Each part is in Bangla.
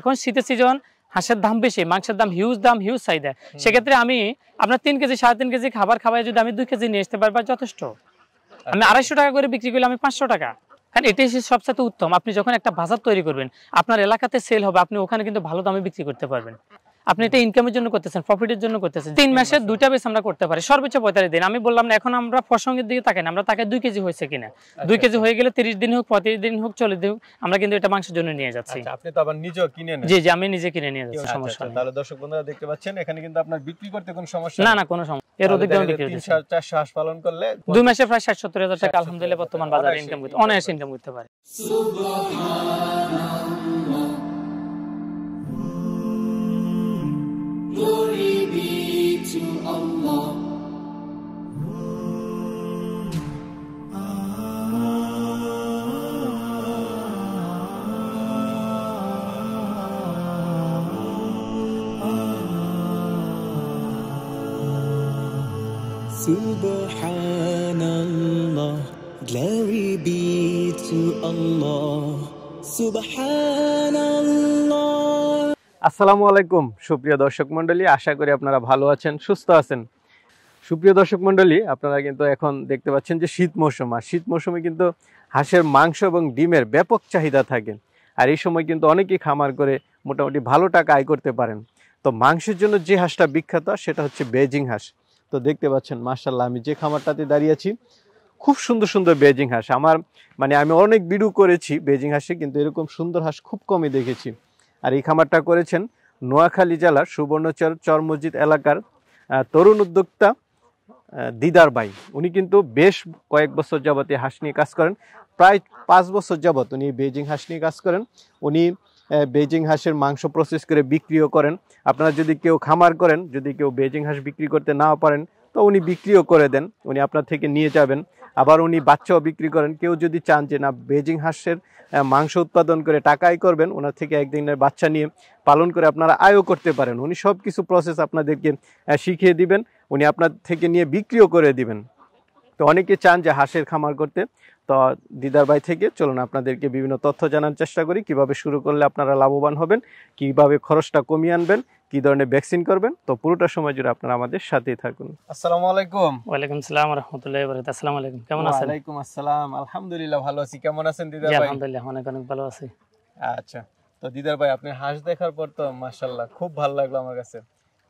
এখন শীতের সিজন হাঁসের দাম বেশি মাংসের দাম হিউজ দাম হিউজ চাহিদা সেক্ষেত্রে আমি আপনার তিন কেজি সাড়ে তিন কেজি খাবার খাওয়াই যদি আমি দুই কেজি নিয়ে আসতে পারবো যথেষ্ট মানে আমি আচ্ছা। আড়াইশো টাকা করে বিক্রি করলে আমি পাঁচশো টাকা কারণ এটাই সবচেয়ে উত্তম আপনি যখন একটা বাজার তৈরি করবেন আপনার এলাকাতে সেল হবে আপনি ওখানে কিন্তু ভালো দামে বিক্রি করতে পারবেন আপনি এটা ইনকামের জন্য করতেছেন প্রফিটের জন্য করতেছেন তিন মাসে দুইটা বেশ আমরা করতে পারি সর্বোচ্চ পঁয়তাল্লিশ দিন আমি বললাম না এখন আমরা প্রসঙ্গের দিকে তাকাই না আমরা তাকে দুই কেজি হয়েছে কিনা আচ্ছা, দুই কেজি আচ্ছা। হয়ে গেলে তিরিশ দিন হোক পঁয়ত্রিশ দিন হোক চল্লিশ দিন হোক আমরা কিন্তু এটা মাংসের জন্য নিয়ে যাচ্ছি আচ্ছা, আপনি তো আবার নিজেও কিনে জি জি আমি নিজে কিনে নিয়ে যাচ্ছি সমস্যা তাহলে দর্শক বন্ধুরা দেখতে পাচ্ছেন এখানে কিন্তু আপনার বিক্রি করতে কোনো সমস্যা না না কোনো সমস্যা এর পালন করলে দুই মাসে প্রায় টাকা আলহামদুলিল্লাহ বর্তমান বাজারে ইনকাম করতে ইনকাম করতে পারে Glory be to Allah. Subhanallah, glory be to Allah. Subhanallah. আসসালামু আলাইকুম সুপ্রিয় দর্শক মন্ডলী আশা করি আপনারা ভালো আছেন সুস্থ আছেন সুপ্রিয় দর্শক মন্ডলী আপনারা কিন্তু এখন দেখতে পাচ্ছেন যে শীত মৌসুম আর শীত মৌসুমে কিন্তু হাঁসের মাংস এবং ডিমের ব্যাপক চাহিদা থাকে আর এই সময় কিন্তু অনেকেই খামার করে মোটামুটি ভালো টাকা আয় করতে পারেন তো মাংসের জন্য যে হাঁসটা বিখ্যাত সেটা হচ্ছে বেজিং হাঁস তো দেখতে পাচ্ছেন মার্শাল্লাহ আমি যে খামারটাতে দাঁড়িয়ে আছি খুব সুন্দর সুন্দর বেজিং হাঁস আমার মানে আমি অনেক বিড়ু করেছি বেজিং হাঁসে কিন্তু এরকম সুন্দর হাঁস খুব কমই দেখেছি আর এই খামারটা করেছেন নোয়াখালী জেলার সুবর্ণচর চর মসজিদ এলাকার তরুণ উদ্যোক্তা দিদার বাই উনি কিন্তু বেশ কয়েক বছর যাবৎ এই হাঁস নিয়ে কাজ করেন প্রায় পাঁচ বছর যাবত উনি বেজিং হাঁস নিয়ে কাজ করেন উনি বেজিং হাঁসের মাংস প্রসেস করে বিক্রিও করেন আপনারা যদি কেউ খামার করেন যদি কেউ বেজিং হাঁস বিক্রি করতে না পারেন তো উনি বিক্রিও করে দেন উনি আপনার থেকে নিয়ে যাবেন আবার উনি বাচ্চাও বিক্রি করেন কেউ যদি চান যে না বেজিং হাঁসের মাংস উৎপাদন করে টাকা আয় করবেন ওনার থেকে একদিনের বাচ্চা নিয়ে পালন করে আপনারা আয়ও করতে পারেন উনি সব কিছু প্রসেস আপনাদেরকে শিখিয়ে দিবেন উনি আপনার থেকে নিয়ে বিক্রিও করে দিবেন তো অনেকে চান যে হাঁসের খামার করতে তো দিদার ভাই থেকে চলুন আপনাদেরকে বিভিন্ন তথ্য জানার চেষ্টা করি কিভাবে শুরু করলে আপনারা লাভবান হবেন কিভাবে খরচটা কমিয়ে আনবেন কি ধরনের ভ্যাকসিন করবেন তো পুরোটা সময় জুড়ে আপনারা আমাদের সাথেই থাকুন আসসালামু আলাইকুম ওয়ালাইকুম আসসালাম রাহমাতুল্লাহি ওয়া বারাকাতুহু আসসালামু আলাইকুম কেমন আছেন ওয়ালাইকুম আসসালাম আলহামদুলিল্লাহ ভালো আছি কেমন আছেন দিদা ভাই আলহামদুলিল্লাহ অনেক অনেক ভালো আছি আচ্ছা তো দিদার ভাই আপনি হাঁস দেখার পর তো মাশাআল্লাহ খুব ভালো লাগলো আমার কাছে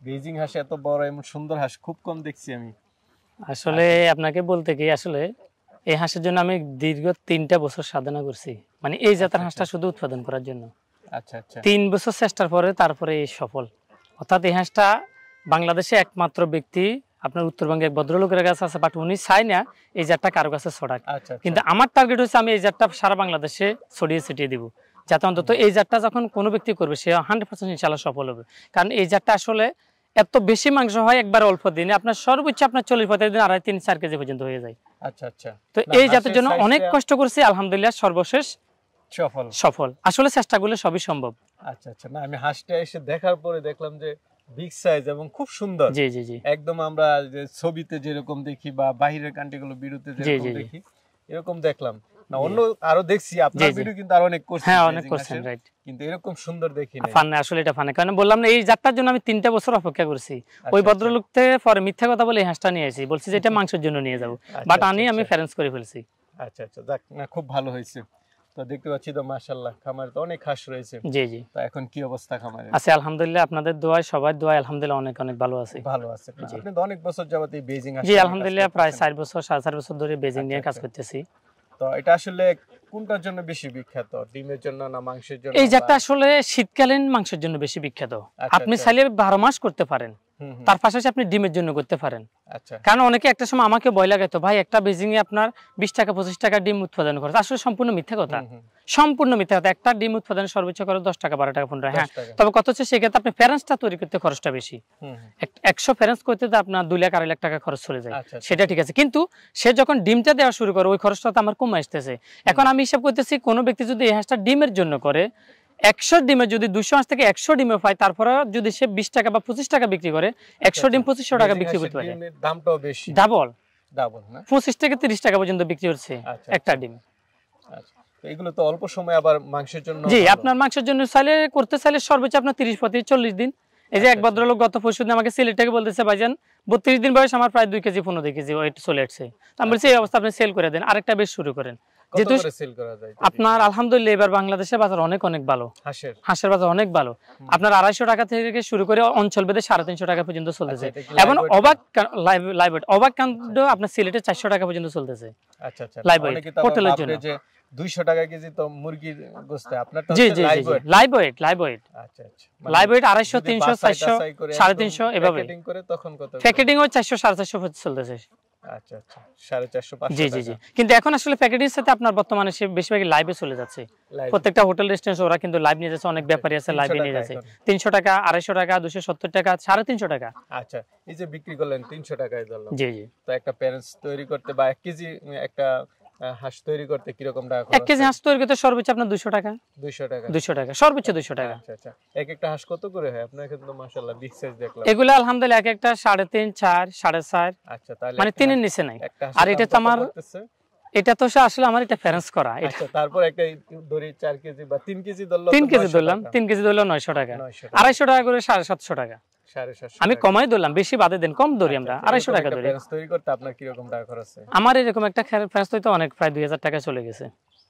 বেজিং হাঁস এত বড় এমন সুন্দর হাঁস খুব কম দেখছি আমি আসলে আপনাকে বলতে কি আসলে এই হাঁসের জন্য আমি দীর্ঘ তিনটা বছর সাধনা করছি মানে এই জাতের আচ্ছা, হাঁসটা আচ্ছা। শুধু উৎপাদন করার জন্য আচ্ছা আচ্ছা তিন বছর চেষ্টার পরে তারপরে এই সফল অর্থাৎ এই হাঁসটা বাংলাদেশে একমাত্র ব্যক্তি আপনার উত্তরবঙ্গে এক ভদ্রলোকের কাছে আছে বাট উনি চাই না এই জারটা কারো কাছে ছড়াক আচ্ছা, আচ্ছা। কিন্তু আমার টার্গেট হচ্ছে আমি এই জারটা সারা বাংলাদেশে ছড়িয়ে ছিটিয়ে দিব যাতে অন্তত এই জারটা যখন কোনো ব্যক্তি করবে সে হান্ড্রেড পার্সেন্ট ইনশাল্লাহ সফল হবে কারণ এই জারটা আসলে এত বেশি মাংস হয় একবার অল্প দিনে আপনার সর্বোচ্চ আপনার চল্লিশ পঁয়তাল্লিশ দিন আড়াই তিন চার কেজি পর্যন্ত হয়ে যায় আচ্ছা আচ্ছা তো এই জাতের জন্য অনেক কষ্ট করছি আলহামদুলিল্লাহ সর্বশেষ সফল সফল আসলে সবই সম্ভব আচ্ছা আচ্ছা না আমি এসে দেখার পরে দেখলাম যে বিগ সাইজ এবং খুব সুন্দর জি জি জি একদম আমরা ছবিতে যেরকম দেখি বা কান্ট্রিগুলো বিরুদ্ধে যেরকম দেখি এরকম দেখলাম না অন্য আরো দেখছি আপনার ভিডিও কিন্তু অনেক করছেন হ্যাঁ অনেক করছেন রাইট কিন্তু এরকম সুন্দর দেখি না আসলে এটা ফানে কারণ বললাম না এই যাত্রার জন্য আমি তিনটা বছর অপেক্ষা করছি আচ্ছা, ওই থেকে আচ্ছা। পরে মিথ্যা কথা বলে হাঁসটা নিয়ে আসি বলছি যে এটা আচ্ছা, মাংসের জন্য নিয়ে যাব বাট আনি আমি ফেরেন্স করে ফেলছি আচ্ছা আচ্ছা যাক না খুব ভালো হয়েছে তো দেখতে পাচ্ছি তো মাশাআল্লাহ তো অনেক রয়েছে জি জি তো এখন কি অবস্থা খামারে আছে আলহামদুলিল্লাহ আপনাদের দোয়ায় সবার দোয়ায় আলহামদুলিল্লাহ অনেক অনেক ভালো আছে ভালো আছে আপনি তো অনেক বছর যাবত এই বেজিং জি আলহামদুলিল্লাহ প্রায় 4 বছর বছর ধরে বেজিং আচ্ছা, নিয়ে কাজ আচ্ছা। করতেছি তো এটা আসলে কোনটার জন্য বেশি বিখ্যাত ডিমের জন্য না মাংসের জন্য এই জাতটা আসলে শীতকালীন মাংসের জন্য বেশি বিখ্যাত আচ্ছা, আপনি চাইলে 12 মাস করতে পারেন তার পাশাপাশি আপনি ডিমের জন্য করতে পারেন আচ্ছা। কারণ অনেকে একটা সময় আমাকে ভয় লাগাইতো ভাই একটা বেজিং এ আপনার বিশ টাকা পঁচিশ টাকা ডিম উৎপাদন করে আসলে সম্পূর্ণ মিথ্যা কথা সম্পূর্ণ মিথ্যা কথা একটা ডিম উৎপাদন সর্বোচ্চ করে দশ টাকা বারো টাকা পনেরো হ্যাঁ তবে কত হচ্ছে সেক্ষেত্রে আপনি প্যারেন্টসটা তৈরি করতে খরচটা বেশি একশো প্যারেন্টস করতে তো আপনার দুই লাখ আড়াই লাখ টাকা খরচ চলে যায় আচ্ছা, আচ্ছা। সেটা ঠিক আছে কিন্তু সে যখন ডিমটা দেওয়া শুরু করে ওই খরচটা তো আমার কমে আসতেছে এখন আমি হিসাব করতেছি কোনো ব্যক্তি যদি এই হাঁসটা ডিমের জন্য করে একশো ডিমে যদি দুশো আঁশ থেকে একশো ডিমে পায় তারপরে যদি সে বিশ টাকা বা পঁচিশ টাকা বিক্রি করে একশো ডিম পঁচিশশো আচ্ছা, টাকা আচ্ছা। বিক্রি করতে পারে দামটাও বেশি ডাবল ডাবল পঁচিশ থেকে তিরিশ টাকা পর্যন্ত বিক্রি হচ্ছে আচ্ছা, একটা ডিম এগুলো তো অল্প সময় আবার মাংসের জন্য জি আপনার মাংসের জন্য চাইলে করতে চাইলে সর্বোচ্চ আপনার তিরিশ প্রতি চল্লিশ দিন এই যে এক ভদ্রলোক গত পরশু আমাকে সিলেট থেকে বলতেছে ভাইজান বত্রিশ দিন বয়স আমার প্রায় দুই কেজি পনেরো কেজি চলে আসছে আমি বলছি এই অবস্থা আপনি সেল করে দেন আরেকটা বেশ শুরু করেন যেহেতু আপনার আলহামদুলিল্লাহ এবার বাংলাদেশের বাজার অনেক অনেক ভালো হাঁসের হাঁসের বাজার অনেক ভালো আপনার আড়াইশো টাকা থেকে শুরু করে অঞ্চল বেদে সাড়ে তিনশো টাকা পর্যন্ত চলতেছে আচ্ছা, এবং অবাক লাইভ অবাক কাণ্ড আপনার সিলেটে চারশো টাকা পর্যন্ত চলতেছে হোটেলের আচ্ছা, আচ্ছা, জন্য 200 টাকা কেজি তো মুরগির চলতেছে আচ্ছা আচ্ছা 450 চলে যাচ্ছে প্রত্যেকটা হোটেল রেস্টুরেন্ট ওরা কিন্তু লাইভ নিয়ে যাচ্ছে অনেক ব্যাপারী আছে লাইভে নিয়ে যাচ্ছে 300 টাকা 250 টাকা 270 টাকা 350 টাকা আচ্ছা এই যে বিক্রি করলেন 300 টাকায় ধরলাম একটা তৈরি করতে বা 1 কেজি একটা হাঁস তৈরি করতে কিরকম টাকা এক কেজি হাঁস তৈরি করতে সর্বোচ্চ আপনার দুশো টাকা দুশো টাকা দুশো টাকা সর্বোচ্চ দুশো টাকা আচ্ছা, আচ্ছা। এক একটা হাঁস কত করে হয় আপনার এখানে তো বিগ সাইজ দেখলাম এগুলো আলহামদুলিল্লাহ এক একটা সাড়ে তিন চার সাড়ে চার আচ্ছা তাহলে মানে তিনের নিচে নাই আর এটা তো আমার এটা তো আসলে আমার এটা ফেরেন্স করা আচ্ছা, তারপর একটা ধরি চার কেজি বা তিন কেজি ধরলাম তিন কেজি ধরলাম তিন কেজি ধরলাম নয়শো টাকা আড়াইশো টাকা করে সাড়ে সাতশো টাকা আমি কমাই ধরলাম বেশি বাদে দেন কম ধরি আচ্ছা, আমরা আচ্ছা, আড়াইশো টাকা ধরি আমার এরকম একটা ফেরত হইতে অনেক প্রায় দুই টাকা চলে গেছে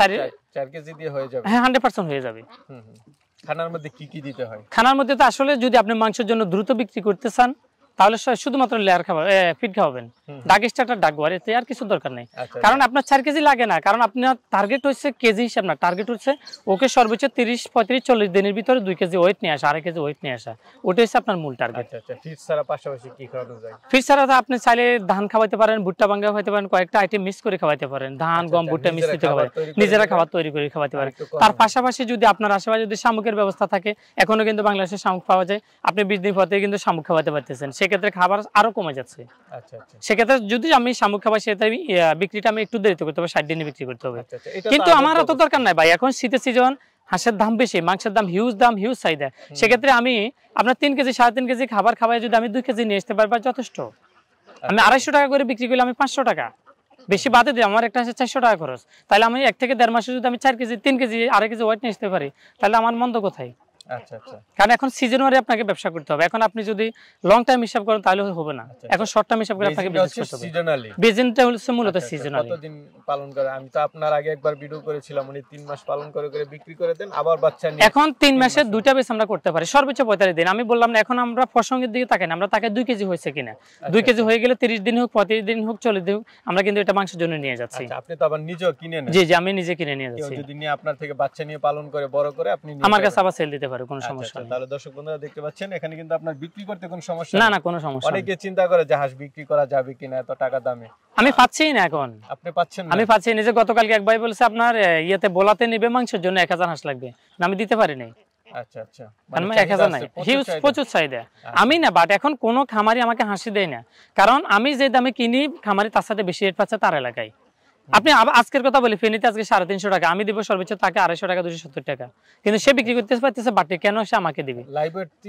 হ্যাঁ খানার মধ্যে তো আসলে যদি আপনি মাংসের জন্য দ্রুত বিক্রি করতে চান তাহলে শুধুমাত্র লেয়ার খাবার ফিট খাওয়াবেন ডাক এতে আর কিছু দরকার নেই আচ্ছা, আচ্ছা। কারণ আপনার চার কেজি লাগে না কারণ আপনার টার্গেট হচ্ছে কেজি না টার্গেট হচ্ছে ওকে সর্বোচ্চ তিরিশ পঁয়ত্রিশ চল্লিশ দিনের ভিতরে দুই কেজি ওয়েট নিয়ে আসা আড়াই কেজি ওয়েট নিয়ে আসা ওটা হচ্ছে আপনার মূল টার্গেট আচ্ছা, ছাড়া আপনি চাইলে ধান পারেন ভুট্টা পারেন কয়েকটা আইটেম মিক্স করে খাওয়াতে পারেন ধান গম ভুট্টা মিক্স নিজেরা খাবার তৈরি করে খাওয়াতে পারেন তার পাশাপাশি যদি আপনার আশেপাশে যদি শামুকের ব্যবস্থা থাকে এখনো কিন্তু বাংলাদেশে শামুক পাওয়া যায় আপনি বিশ দিন পথে কিন্তু শামুক খাওয়াতে পারতেছেন সেক্ষেত্রে খাবার আরো কমে যাচ্ছে আচ্ছা আচ্ছা সেক্ষেত্রে যদি আমি শামুক খাবার সেটা আমি বিক্রিটা আমি একটু দেরিতে করতে হবে ষাট দিনে বিক্রি করতে হবে আচ্ছা, আচ্ছা, কিন্তু আমার অত দরকার নাই ভাই এখন শীতের সিজন হাঁসের দাম বেশি মাংসের দাম হিউজ দাম হিউজ চাহিদা সেক্ষেত্রে আমি আপনার তিন কেজি সাড়ে তিন কেজি খাবার খাওয়াই যদি আমি দুই কেজি নিয়ে আসতে পারবো যথেষ্ট আচ্ছা। আমি আড়াইশো টাকা করে বিক্রি করলে আমি পাঁচশো টাকা বেশি বাদে দিই আমার একটা হাঁসের চারশো টাকা খরচ তাহলে আমি এক থেকে দেড় মাসে যদি আমি চার কেজি তিন কেজি আড়াই কেজি ওয়েট নিয়ে আসতে পারি তাহলে আমার মন্দ কোথায় আচ্ছা, আচ্ছা। কারণ এখন সিজন ওয়ারি আপনাকে ব্যবসা করতে হবে এখন আপনি যদি লং টাইম হিসাব করেন তাহলে হবে না আচ্ছা, এখন শর্ট টাইম হিসাব করে আপনাকে বিজনেস করতে হবে সিজনালি বেজেনটা হচ্ছে মূলত সিজনালি কতদিন পালন করে আমি তো আপনার আগে একবার ভিডিও করেছিলাম উনি 3 মাস পালন করে করে বিক্রি করে দেন আবার বাচ্চা নিয়ে এখন 3 মাসে দুইটা বেস আমরা করতে পারি সর্বোচ্চ 45 দিন আমি বললাম না এখন আমরা ফসঙ্গের দিকে তাকাই না আমরা তাকে 2 কেজি হয়েছে কিনা 2 কেজি হয়ে গেলে 30 দিন হোক 35 দিন হোক 40 দিন হোক আমরা কিন্তু এটা মাংসের জন্য নিয়ে যাচ্ছি আচ্ছা আপনি তো আবার নিজেও কিনে নেন জি জি আমি নিজে কিনে নিয়ে যাচ্ছি যদি নিয়ে আপনার থেকে বাচ্চা নিয়ে পালন করে বড় করে আপনি আমার কাছে আবার সেল দিতে পারেন পারে কোনো আচ্ছা, সমস্যা আচ্ছা, নেই তাহলে দর্শক বন্ধুরা দেখতে পাচ্ছেন এখানে কিন্তু আপনার বিক্রি করতে কোনো সমস্যা না না কোনো সমস্যা অনেকে চিন্তা করে জাহাজ বিক্রি করা যাবে কিনা এত টাকা দামে আমি পাচ্ছিই না এখন আপনি পাচ্ছেন না আমি পাচ্ছি না যে গতকালকে এক ভাই বলেছে আপনার ইয়াতে বোলাতে নেবে মাংসের জন্য 1000 হাঁস লাগবে না আমি দিতে পারি নাই আমি না বাট এখন কোনো খামারি আমাকে হাসি দেয় না কারণ আমি যে দামে কিনি খামারি তার সাথে বেশি রেট পাচ্ছে তার এলাকায় আপনি আজকের কথা বলি ফেনীতে আজকে সাড়ে তিনশো টাকা আমি দিবো সর্বোচ্চ তাকে আড়াইশো টাকা দুশো সত্তর টাকা কিন্তু সে বিক্রি করতে পারতেছে বাটি কেন সে আমাকে দিবে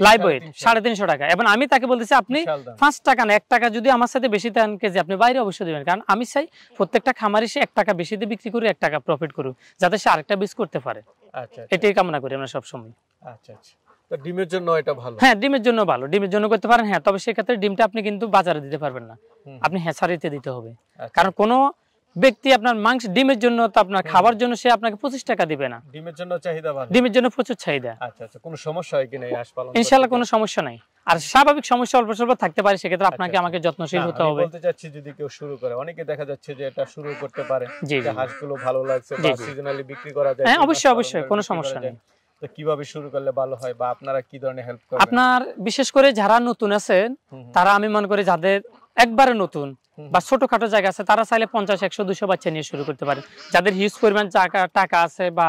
লাইভ ওয়েট সাড়ে তিনশো টাকা এবং আমি তাকে বলতেছি আপনি পাঁচ টাকা না এক টাকা যদি আমার সাথে বেশি দেন কেজি আপনি বাইরে অবশ্যই দেবেন কারণ আমি চাই প্রত্যেকটা খামারে সে এক টাকা বেশি দিয়ে বিক্রি করি এক টাকা প্রফিট করুক যাতে সে আরেকটা বীজ করতে পারে আচ্ছা, আচ্ছা। এটাই কামনা করি আমরা সবসময় আচ্ছা আচ্ছা ডিমের জন্য এটা ভালো হ্যাঁ ডিমের জন্য ভালো ডিমের জন্য করতে পারেন হ্যাঁ তবে সেক্ষেত্রে ডিমটা আপনি কিন্তু বাজারে দিতে পারবেন না আপনি হ্যাঁসারিতে দিতে হবে আচ্ছা। কারণ কোনো ব্যক্তি আপনার মাংস ডিমের জন্য তো আপনার খাবার জন্য সে আপনাকে পঁচিশ টাকা দিবে না ডিমের জন্য চাহিদা ডিমের জন্য প্রচুর চাহিদা আচ্ছা, আচ্ছা, কোনো সমস্যা হয় কিনা ইনশাল্লাহ কোনো সমস্যা নাই আর স্বাভাবিক সমস্যা অল্প স্বল্প থাকতে পারে সেক্ষেত্রে আচ্ছা, আপনাকে আমাকে যত্নশীল হতে হবে বলতে চাচ্ছি যদি কেউ শুরু করে অনেকে দেখা যাচ্ছে যে এটা শুরু করতে পারে যে হাঁসগুলো ভালো লাগছে বা সিজনালি বিক্রি করা যায় হ্যাঁ অবশ্যই অবশ্যই কোনো সমস্যা নেই তো কিভাবে শুরু করলে ভালো হয় বা আপনারা কি ধরনের হেল্প করেন আপনার বিশেষ করে যারা নতুন আছেন তারা আমি মনে করি যাদের একবারে নতুন বা ছোটখাটো জায়গা আছে তারা চাইলে পঞ্চাশ একশো দুশো বাচ্চা নিয়ে শুরু করতে পারে যাদের হিউজ পরিমাণ টাকা আছে বা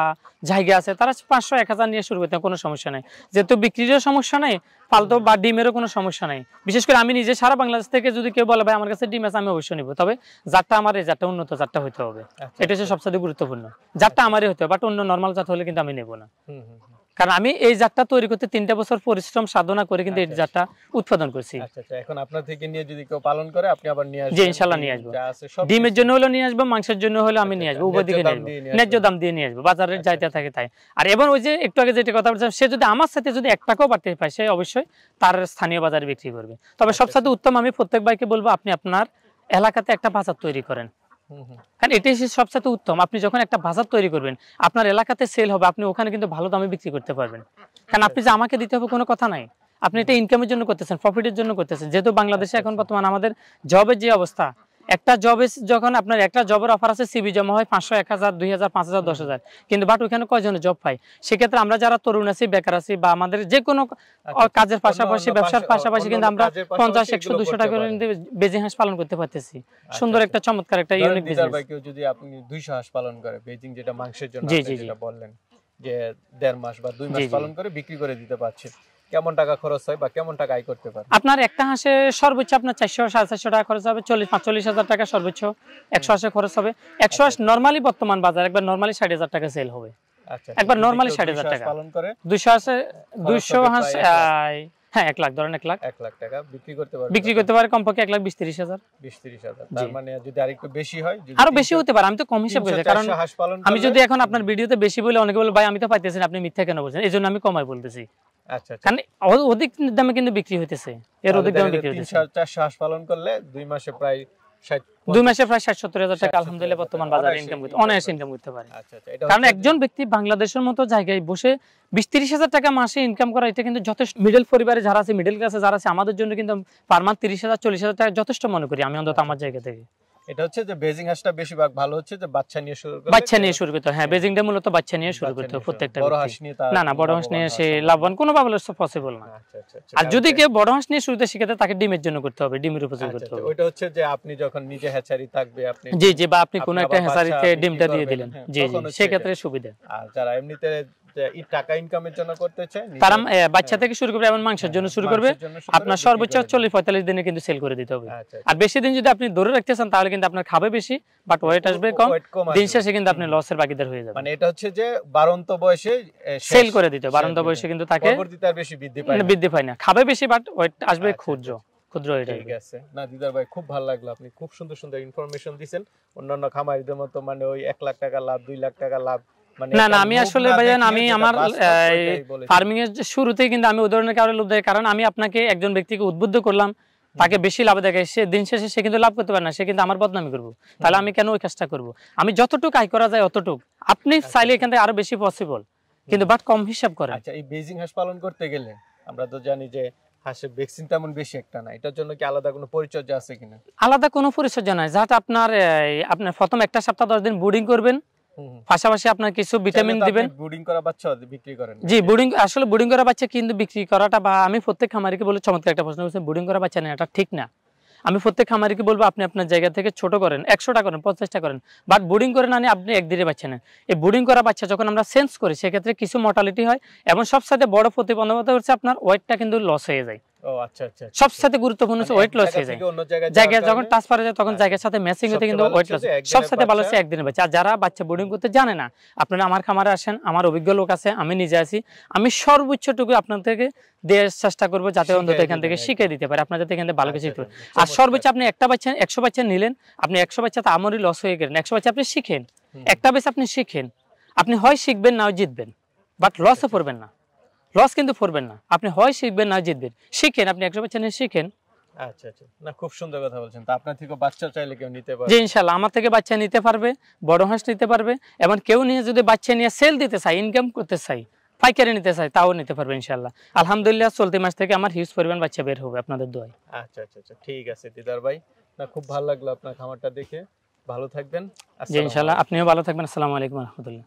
জায়গা আছে তারা পাঁচশো এক হাজার নিয়ে শুরু করতে কোনো সমস্যা নেই যেহেতু বিক্রিরও সমস্যা নেই পালতো বা ডিমেরও কোনো সমস্যা নেই বিশেষ করে আমি নিজে সারা বাংলাদেশ থেকে যদি কেউ বলে ভাই আমার কাছে ডিম আছে আমি অবশ্যই নিব তবে জাতটা আমার এই জাতটা উন্নত জাতটা হতে হবে আচ্ছা, এটা হচ্ছে আচ্ছা। সবচেয়ে গুরুত্বপূর্ণ জাতটা আমারই হতে হবে বাট অন্য নর্মাল জাত হলে কিন্তু আমি নেবো না কারণ আমি এই জাতটা তৈরি করতে তিনটা বছর পরিশ্রম সাধনা করে কিন্তু এই আচ্ছা, আচ্ছা। জাতটা উৎপাদন করছি আচ্ছা, এখন আপনার থেকে নিয়ে যদি কেউ পালন করে আপনি আবার নিয়ে আসবেন জি ইনশাআল্লাহ নিয়ে আসবো ডিমের জন্য হলো নিয়ে আসবো মাংসের জন্য হলো আমি নিয়ে আসবো উভয়দিকে নিয়ে আসবো ন্যায্য দাম দিয়ে নিয়ে আসবো বাজারে যাইতে থাকে তাই আর এবং ওই যে একটু আগে যেটা কথা বলছিলাম সে যদি আমার সাথে যদি এক টাকাও বাড়তে পায় সে অবশ্যই তার স্থানীয় বাজারে বিক্রি করবে তবে সবসাথে উত্তম আমি প্রত্যেক ভাইকে বলবো আপনি আপনার এলাকাতে একটা বাজার তৈরি করেন কারণ এটাই সবচেয়ে উত্তম আপনি যখন একটা বাজার তৈরি করবেন আপনার এলাকাতে সেল হবে আপনি ওখানে কিন্তু ভালো দামে বিক্রি করতে পারবেন কারণ আপনি যে আমাকে দিতে হবে কোনো কথা নাই আপনি এটা ইনকামের জন্য করতেছেন প্রফিটের জন্য করতেছেন যেহেতু বাংলাদেশে আচ্ছা, এখন আচ্ছা। বর্তমান আমাদের জবের যে অবস্থা একটা জবে যখন আপনার একটা জবের অফার আছে সিবি জমা হয় পাঁচশো এক হাজার দুই হাজার পাঁচ হাজার দশ হাজার কিন্তু বাট ওইখানে কয়জন জব পাই সেক্ষেত্রে আমরা যারা তরুণ আছি বেকার আছি বা আমাদের যে কোনো আচ্ছা, আচ্ছা, কাজের পাশাপাশি ব্যবসার পাশাপাশি কিন্তু আমরা পঞ্চাশ একশো দুশো টাকা বেজি হাঁস পালন করতে পারতেছি আচ্ছা, সুন্দর একটা চমৎকার একটা ইউনিক বিজনেস যদি আপনি দুইশো হাঁস পালন করে বেজিং যেটা মাংসের জন্য যে দেড় মাস বা দুই মাস পালন করে বিক্রি করে দিতে পারছে কেমন টাকা খরচ হয় বা কেমন টাকা আয় করতে পারে আপনার একটা হাঁসে সর্বোচ্চ আপনার চারশো সাড়ে চারশো টাকা খরচ হবে চল্লিশ পাঁচচল্লিশ হাজার টাকা সর্বোচ্চ একশো হাঁসে খরচ হবে একশো হাঁস নর্মালি বর্তমান বাজার একবার নর্মালি ষাট হাজার টাকা সেল হবে আচ্ছা, একবার নর্মালি আচ্ছা। ষাট হাজার টাকা পালন করে দুশো হাঁসে দুশো হাঁস হ্যাঁ এক লাখ ধরেন এক লাখ এক লাখ টাকা বিক্রি করতে পারে বিক্রি করতে পারে কমপক্ষে এক লাখ বিশ হাজার বিশ হাজার তার মানে যদি বেশি হয় আরো বেশি হতে পারে আমি তো কম হিসাব করেছি কারণ আমি যদি এখন আপনার ভিডিওতে বেশি বলে অনেকে বলে ভাই আমি তো পাইতেছি আপনি মিথ্যা কেন বলছেন এই জন্য আমি কমাই বলতেছি আচ্ছা, আচ্ছা। অধিক দামে কিন্তু বিক্রি হইতেছে এর অধিক দামে বিক্রি হইতেছে চারশো হাঁস পালন করলে দুই মাসে প্রায় দুই মাসে প্রায় ষাট সত্তর হাজার টাকা আলহামদুলিল্লাহ বর্তমান বাজারে ইনকাম করতে অনায়াসে ইনকাম করতে পারে আচ্ছা, আচ্ছা, কারণ একজন ব্যক্তি বাংলাদেশের মতো জায়গায় বসে বিশ তিরিশ হাজার টাকা মাসে ইনকাম করা এটা কিন্তু যথেষ্ট মিডল পরিবারে যারা আছে মিডল ক্লাসে যারা আছে আমাদের জন্য কিন্তু পার মান্থ তিরিশ হাজার চল্লিশ হাজার টাকা যথেষ্ট মনে করি আমি অন্তত আমার জায়গা থেকে এটা হচ্ছে যে বেজিং হাঁসটা বেশিরভাগ ভালো হচ্ছে যে বাচ্চা নিয়ে শুরু বাচ্চা নিয়ে শুরু করতে হ্যাঁ মূলত বাচ্চা নিয়ে শুরু করতে প্রত্যেকটা বড় হাঁস নিয়ে না না বড় হাঁস নিয়ে সে লাভবান কোনো ভাবে পসিবল না আচ্ছা, আচ্ছা, আচ্ছা, আর যদি কেউ বড় হাঁস নিয়ে শুরুতে শিখাতে তাকে ডিমের জন্য করতে হবে ডিমের উপযোগী করতে হবে ওইটা হচ্ছে যে আপনি যখন নিজে হ্যাচারি থাকবে আপনি জি জি বা আপনি কোন একটা হ্যাচারিতে ডিমটা দিয়ে দিলেন হ্যাঁ, জি জি সেক্ষেত্রে সুবিধা আর যারা এমনিতে ক্ষুদ্র আচ্ছা। ক্ষুদ্র ঠিক আছে না দিদার ভাই খুব ভালো লাগলো আপনি খুব সুন্দর সুন্দর ইনফরমেশন দিচ্ছেন অন্যান্য খামারিদের মতো মানে ওই এক লাখ টাকা লাভ দুই লাখ টাকা লাভ মানে না না আমি আসলে ভাইজান আমি আমার ফার্মিং এর শুরুতেই কিন্তু আমি উদাহরণের কারণে লোভ দেয় কারণ আমি আপনাকে একজন ব্যক্তিকে উদ্বুদ্ধ করলাম তাকে বেশি লাভ দেখায় সে দিন শেষে সে কিন্তু লাভ করতে পারে না সে কিন্তু আমার বদনামি করবো তাহলে আমি কেন ওই কাজটা করবো আমি যতটুকু আয় করা যায় অতটুকু আপনি আচ্ছা। চাইলে এখান থেকে আরো বেশি পসিবল কিন্তু বাট কম হিসাব করে আচ্ছা এই বেজিং হাঁস পালন করতে গেলে আমরা তো জানি যে হাঁসের ভ্যাকসিন তেমন বেশি একটা না এটার জন্য কি আলাদা কোনো পরিচর্যা আছে কিনা আলাদা কোনো পরিচর্যা নাই যাতে আপনার আপনার প্রথম একটা সপ্তাহ দশ দিন বোর্ডিং করবেন পাশাপাশি আপনার কিছু ভিটামিন দিবেন বুডিং করা বাচ্চা বিক্রি করেন জি বুডিং আসলে বুডিং করা বাচ্চা কিন্তু বিক্রি করাটা বা আমি প্রত্যেক খামারিকে বলে চমৎকার একটা প্রশ্ন করছেন বুডিং করা বাচ্চা না এটা ঠিক না আমি প্রত্যেক খামারিকে বলবো আপনি আপনার জায়গা থেকে ছোট করেন একশোটা করেন পঞ্চাশটা করেন বাট বুডিং করে না নিয়ে আপনি একদিনে পাচ্ছেন নেন এই বুডিং করা বাচ্চা যখন আমরা সেন্স করি সেক্ষেত্রে কিছু মর্টালিটি হয় এবং সবসাথে বড় প্রতিবন্ধকতা হচ্ছে আপনার ওয়েটটা কিন্তু লস হয়ে যায় আচ্ছা, আচ্ছা, আচ্ছা, মানে হ্যাঁ, আমার অভিজ্ঞ লোক আছে আমি নিজে আছি আমি সর্বোচ্চটুকু আপনাদেরকে দেওয়ার চেষ্টা করবো যাতে অন্তত এখান থেকে শিখে দিতে পারে আপনার যাতে এখান থেকে ভালো কিছু শিখতে আর সর্বোচ্চ আপনি একটা বাচ্চা একশো বাচ্চা নিলেন আপনি একশো বাচ্চা তো আমারই লস হয়ে গেলেন একশো বাচ্চা আপনি শিখেন একটা বেশ আপনি শিখেন আপনি হয় শিখবেন না জিতবেন বাট লসও পড়বেন না লস কিন্তু পড়বেন না আপনি হয় শিখবেন না জিতবেন শিখেন আপনি একশো পার্সেন্ট শিখেন আচ্ছা, আচ্ছা। আলহামদুলিল্লাহ চলতি মাস থেকে আমার হিউজ পরিমাণ বাচ্চা বের আপনাদের আচ্ছা, ঠিক আছে দিদার ভাই খুব ভালো লাগলো আপনার খামারটা দেখে ভালো থাকবেন আপনিও ভালো থাকবেন আসসালামু আলাইকুম রহমতুল্লাহ